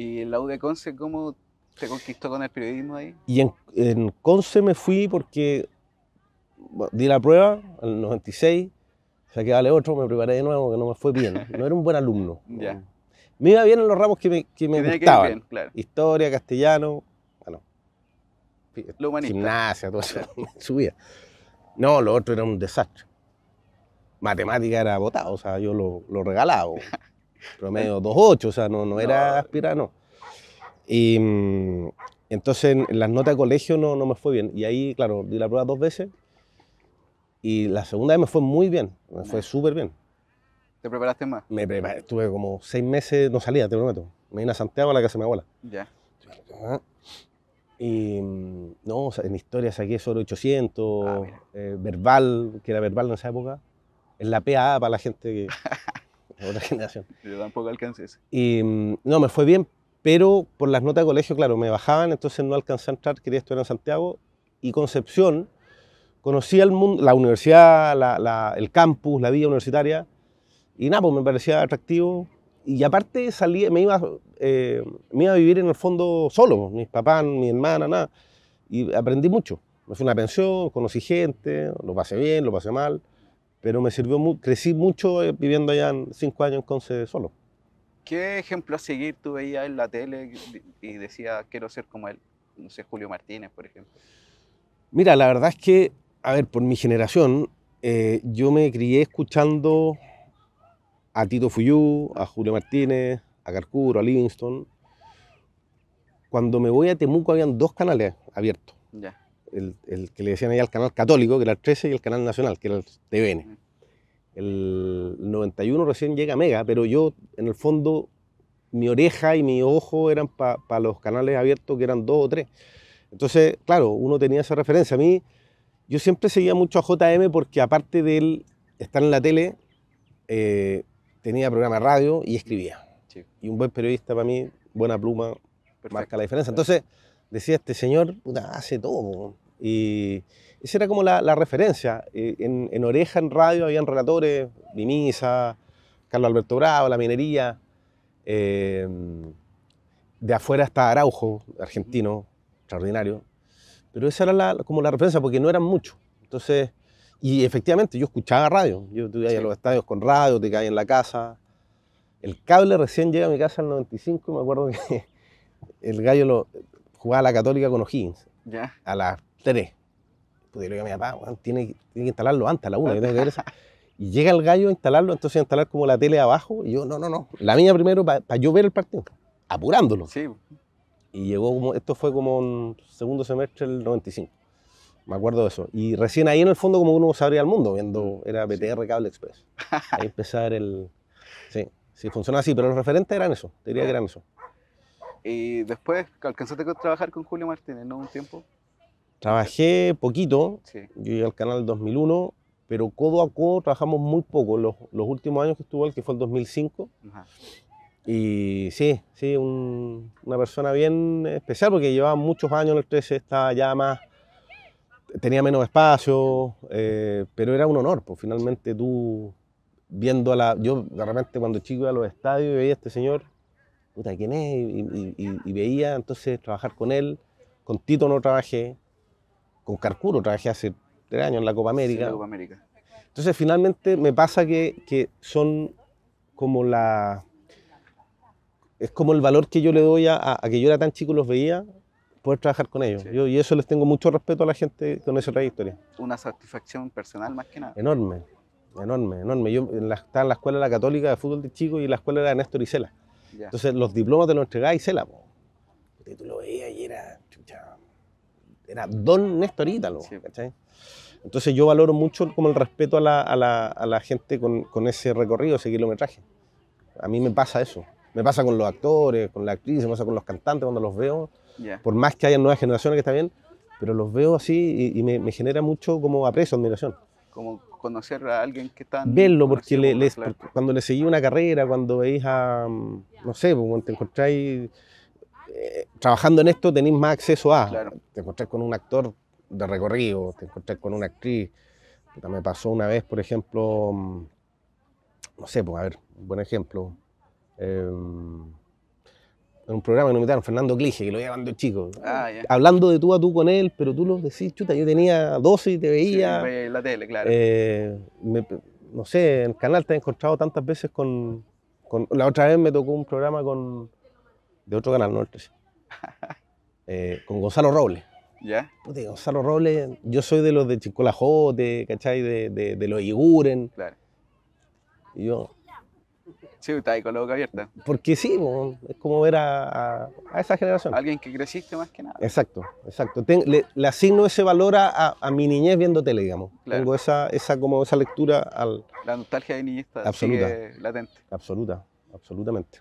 ¿Y en la U de Conce cómo te conquistó con el periodismo ahí? Y en, Conce me fui porque di la prueba en el 96, o sea que vale otro, me preparé de nuevo, que no me fue bien. No era un buen alumno. Me iba bien en los ramos que me, que gustaban. Historia, castellano, bueno. Gimnasia, todo eso. Subía. No, lo otro era un desastre matemática era botado, o sea, yo lo, lo regalaba. promedio 2.8, o sea, no, no era no. Y mm, entonces en las notas de colegio no, no me fue bien. Y ahí, claro, di la prueba dos veces. Y la segunda vez me fue muy bien, me fue súper bien. ¿Te preparaste más? Me preparé, estuve como seis meses, no salía, te prometo. Me vine a Santiago a la casa de mi abuela. Ya. Ah. Y mm, no, en historia saqué sobre 800, ah, eh, verbal, que era verbal en esa época. En la PAA para la gente que. otra generación. Yo tampoco alcancé ese. Y mm, no, me fue bien, pero por las notas de colegio, claro, me bajaban, entonces no alcancé a entrar, quería estudiar en Santiago. Y Concepción, conocí el mundo, la universidad, el campus, la vida universitaria, y nada, pues me parecía atractivo. Y aparte salí, me, iba, eh, me iba a vivir en el fondo solo, pues, mis papás, mi hermana, nada. Y aprendí mucho. Me fui una pensión, conocí gente, lo pasé bien, lo pasé mal pero me sirvió, mucho, crecí mucho eh, viviendo allá en cinco años en Conce solo. ¿Qué ejemplo a seguir tú veías en la tele y decías, quiero ser como él? No sé, Julio Martínez, por ejemplo. Mira, la verdad es que, a ver, por mi generación, eh, yo me crié escuchando a Tito Fuyú, a Julio Martínez, a Carcuro, a Livingston. Cuando me voy a Temuco habían dos canales abiertos. Ya el, que le decían ahí al canal católico, que era el 13, y el canal nacional, que era el TVN. El 91 recién llega Mega, pero yo, en el fondo, mi oreja y mi ojo eran para los canales abiertos, que eran dos o tres. Entonces, claro, uno tenía esa referencia. A mí, yo siempre seguía mucho a JM porque aparte de él estar en la tele, eh, tenía programa de radio y escribía. Y un buen periodista para mí, buena pluma, marca la diferencia. Entonces, decía este señor, puta, hace todo. Y esa era como la, referencia. Eh, en, Oreja, en radio, habían relatores, Mimisa, Carlos Alberto Bravo, La Minería. Em, de afuera está Araujo, argentino, extraordinario. Pero esa era como la referencia, porque no eran muchos. Entonces, y efectivamente, yo escuchaba radio. Yo estuve ahí a los estadios con radio, te caí en la casa. El cable recién llega a mi casa en el 95 me acuerdo que el gallo lo, jugaba a la Católica con O'Higgins. Ya. A las 3. Pues yo le a mi papá, tiene, que, instalarlo antes, a la 1. y llega el gallo a instalarlo, entonces a instalar como la tele abajo. Y yo, no, no, no. La mía primero para yo ver el partido. Apurándolo. Sí. Y llegó como, esto fue como un segundo semestre del 95. Me acuerdo de eso. Y recién ahí en el fondo como uno sabría abría al mundo, viendo, era BTR Cable Express. Ahí el... Sí, sí, funcionaba así, pero los referentes eran eso, diría que eran eso. Y después, ¿alcanzaste a trabajar con Julio Martínez, no? Un tiempo. Trabajé poquito, yo iba al canal 2001, pero codo a codo trabajamos muy poco. Los, los últimos años que estuvo él, que fue el 2005. Y sí, sí, una persona bien especial porque llevaba muchos años en el 13, estaba ya más, tenía menos espacio, eh, pero era un honor, pues finalmente tú viendo a la, yo de cuando chico iba a los estadios y veía a este señor ¿quién es? Y, veía entonces trabajar con él. Con Tito no trabajé, con Carcuro trabajé hace tres años en la Copa América. Copa América. Entonces finalmente me pasa que, que, son como la... Es como el valor que yo le doy a, que yo era tan chico y los veía, poder trabajar con ellos. Yo, y eso les tengo mucho respeto a la gente con esa trayectoria. Una satisfacción personal más que nada. Enorme, enorme, enorme. Yo la, estaba en la escuela de la católica de fútbol de chico y la escuela era de Néstor Isela. Entonces los diplomas te los entregáis y Cela, Y tú lo veías y era, era don Néstor Entonces yo valoro mucho como el respeto a la, gente con, ese recorrido, ese kilometraje. A mí me pasa eso. Me pasa con los actores, con la actriz, me pasa con los cantantes cuando los veo. Por más que haya nuevas generaciones que está bien, pero los veo así y, me, genera mucho como aprecio, admiración. Como conocer a alguien que tan... Verlo, porque cuando le seguís una carrera, cuando veis a, mm, no sé, pues, cuando te encontráis eh, trabajando en esto, tenéis más acceso a... Te encontrás con un actor de recorrido, te encontrás con una actriz. Me pasó una vez, por ejemplo, mm, no sé, pues a ver, buen ejemplo. Em, en un programa que me invitaron, Fernando Clige, que lo veía cuando chico. Ah, Hablando de tú a tú con él, pero tú lo decís, chuta, yo tenía 12 y te veía. Sí, en la tele, claro. Eh, no sé, en el canal te he encontrado tantas veces con, La otra vez me tocó un programa con. de otro canal, no el este eh, con Gonzalo Robles. ¿Ya? Gonzalo Robles, yo soy de los de Chicolajote, ¿cachai? De, de, de los Iguren. Claro. Y yo, Sí, está ahí con la boca abierta. Porque sí, es como ver a, esa generación. Alguien que creciste más que nada. Exacto, exacto. le, asigno ese valor a, mi niñez viendo tele, digamos. Tengo esa, esa, como esa lectura al... La nostalgia de niñez está latente. Absoluta, absolutamente.